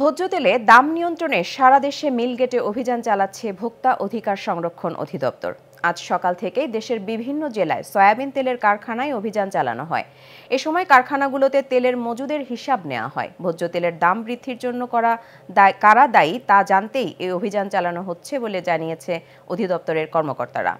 ভোজ্য তেলে দাম নিয়ন্ত্রণে সারা দেশে মিলগেটে অভিযান চালাচ্ছে ভোক্তা অধিকার সংরক্ষণ অধিদপ্তর আজ সকাল থেকেই দেশের বিভিন্ন জেলায় সয়াবিন তেলের কারখানায় অভিযান চালানো হয় এ সময় কারখানাগুলোতে তেলের মজুদের হিসাব নেওয়া হয় ভোজ্য তেলের দাম বৃদ্ধির জন্য করা কারা দায়ী তা জানতেই এই অভিযান চালানো হচ্ছে বলে জানিয়েছে অধিদপ্তরের কর্মকর্তারা